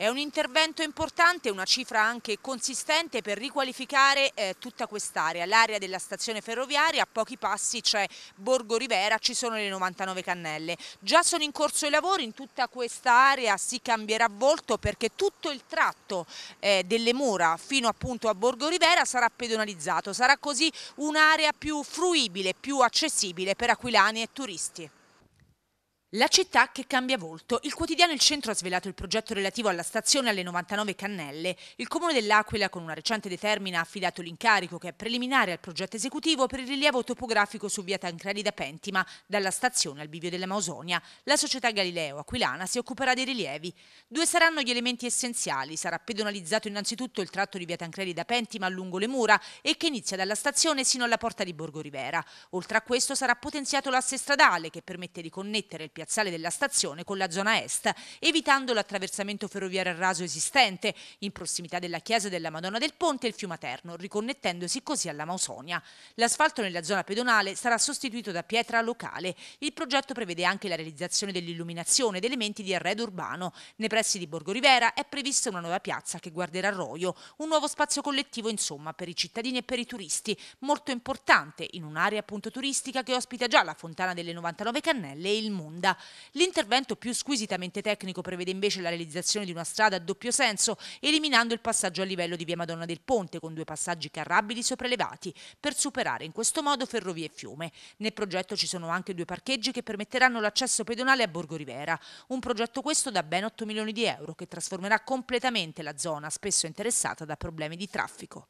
È un intervento importante, una cifra anche consistente per riqualificare eh, tutta quest'area. L'area della stazione ferroviaria, a pochi passi c'è Borgo Rivera, ci sono le 99 cannelle. Già sono in corso i lavori, in tutta questa area si cambierà volto perché tutto il tratto eh, delle mura fino appunto a Borgo Rivera sarà pedonalizzato. Sarà così un'area più fruibile, più accessibile per aquilani e turisti. La città che cambia volto. Il quotidiano Il Centro ha svelato il progetto relativo alla stazione alle 99 Cannelle. Il comune dell'Aquila con una recente determina ha affidato l'incarico che è preliminare al progetto esecutivo per il rilievo topografico su via Tancredi da Pentima, dalla stazione al bivio della Mausonia. La società Galileo Aquilana si occuperà dei rilievi. Due saranno gli elementi essenziali. Sarà pedonalizzato innanzitutto il tratto di via Tancredi da Pentima lungo le mura e che inizia dalla stazione sino alla porta di Borgo Rivera. Oltre a questo sarà potenziato l'asse stradale che permette di connettere il piazzale della stazione con la zona est, evitando l'attraversamento ferroviario a raso esistente in prossimità della chiesa della Madonna del Ponte e il Fiumaterno, riconnettendosi così alla Mausonia. L'asfalto nella zona pedonale sarà sostituito da pietra locale. Il progetto prevede anche la realizzazione dell'illuminazione ed elementi di arredo urbano. Nei pressi di Borgo Rivera è prevista una nuova piazza che guarderà Roio, un nuovo spazio collettivo insomma per i cittadini e per i turisti, molto importante in un'area appunto turistica che ospita già la Fontana delle 99 Cannelle e il Munda strada. L'intervento più squisitamente tecnico prevede invece la realizzazione di una strada a doppio senso, eliminando il passaggio a livello di via Madonna del Ponte con due passaggi carrabili sopraelevati per superare in questo modo ferrovie e fiume. Nel progetto ci sono anche due parcheggi che permetteranno l'accesso pedonale a Borgo Rivera, un progetto questo da ben 8 milioni di euro che trasformerà completamente la zona spesso interessata da problemi di traffico.